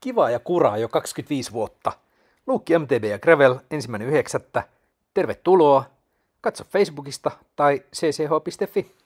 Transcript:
Kivaa ja kuraa jo 25 vuotta. Luukki MTB ja Gravel ensimmäinen yhdeksättä. Tervetuloa. Katso Facebookista tai cch.fi.